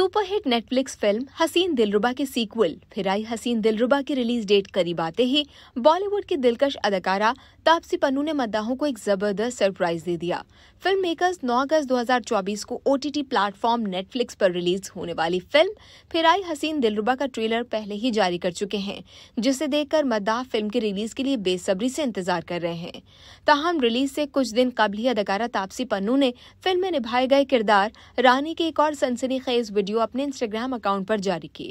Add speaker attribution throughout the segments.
Speaker 1: Superhit Netflix film हसीन दिलरुबा के sequel फिर आई हसीन दिलरुबा की रिलीज डेट करीब आते ही बॉलीवुड की दिलकश अदाकारा तापसी पन्नू ने मद्दाहों को एक जबरदस्त सरप्राइज दे दिया फिल्म मेकर्स 9 अगस्त 2024 को ओटीटी प्लेटफॉर्म नेटफ्लिक्स पर रिलीज होने वाली फिल्म फिर आई हसीन दिलरुबा का ट्रेलर पहले ही जारी कर चुके हैं जिसे देखकर मद्दाह फिल्म की रिलीज के लिए बेसब्री से इंतजार कर रहे हैं ताहम रिलीज से कुछ दिन कबल ही अदाकारा तापसी पन्नू ने फिल्म में निभाए गए किरदार रानी के एक और सनसनीखेज वीडियो वीडियो अपने इंस्टाग्राम अकाउंट पर जारी की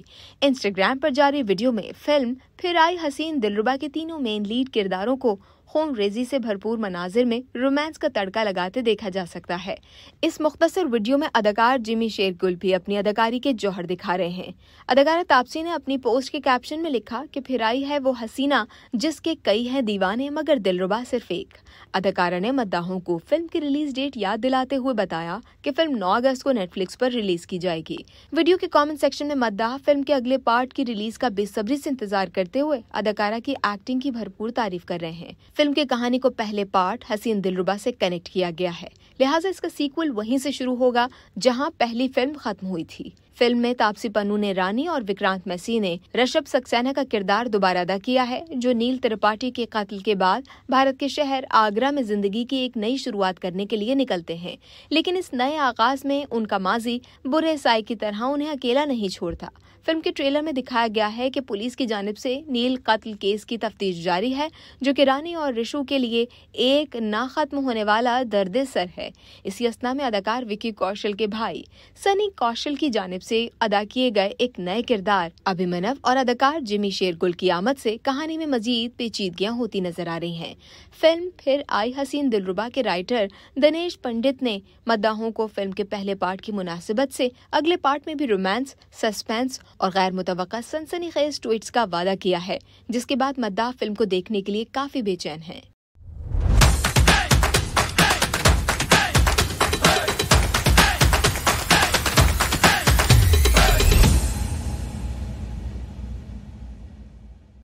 Speaker 1: इंस्टाग्राम पर जारी वीडियो में फिल्म फिर आई हसीन दिलरुबा के तीनों मेन लीड किरदारों को होम रेजी से भरपूर मनाजिर में रोमांस का तड़का लगाते देखा जा सकता है इस मुख्तर वीडियो में अदाकार जिमी शेरगुल भी अपनी अदाकारी के जौहर दिखा रहे हैं अदाकारा तापसी ने अपनी पोस्ट के कैप्शन में लिखा कि फिर आई है वो हसीना जिसके कई हैं दीवाने मगर दिलरुबा सिर्फ एक अदाकारा ने मद्दाहों को फिल्म की रिलीज डेट याद दिलाते हुए बताया कि फिल्म नौ अगस्त को नेटफ्लिक्स पर रिलीज की जाएगी वीडियो के कमेंट सेक्शन में मद्दाह फिल्म के अगले पार्ट की रिलीज का बेसब्री से इंतजार करते हुए अदाकारा की एक्टिंग की भरपूर तारीफ कर रहे हैं फिल्म की कहानी को पहले पार्ट हसीन दिलरुबा से कनेक्ट किया गया है लिहाजा इसका सीक्वल वहीं से शुरू होगा जहां पहली फिल्म खत्म हुई थी फिल्म में तापसी पन्नू ने रानी और विक्रांत मैसी ने ऋषभ सक्सेना का किरदार दोबारा अदा किया है जो नील त्रिपाठी के कत्ल के बाद भारत के शहर आगरा में जिंदगी की एक नई शुरुआत करने के लिए निकलते हैं लेकिन इस नए आगाज में उनका माजी बुरे साय की तरह उन्हें अकेला नहीं छोड़ता फिल्म के ट्रेलर में दिखाया गया है कि पुलिस की जानब से नील कत्ल केस की तफ्तीश जारी है जो कि रानी और रिशु के लिए एक ना खत्म होने वाला दर्द सर है इसी असना में अदाकार विकी कौशल के भाई सनी कौशल की जानब से अदा किए गए एक नए किरदार अभिमनव और अदाकार जिमी शेरगुल की आमद से कहानी में मजीद पेचीदगियां होती नजर आ रही हैं। फिल्म फिर आई हसीन दिलरुबा के राइटर दिनेश पंडित ने मद्दाहों को फिल्म के पहले पार्ट की मुनासिबत से अगले पार्ट में भी रोमांस सस्पेंस और गैर मुतव सनसनी खेज ट्वीट का वादा किया है जिसके बाद मद्दाह फिल्म को देखने के लिए काफी बेचैन है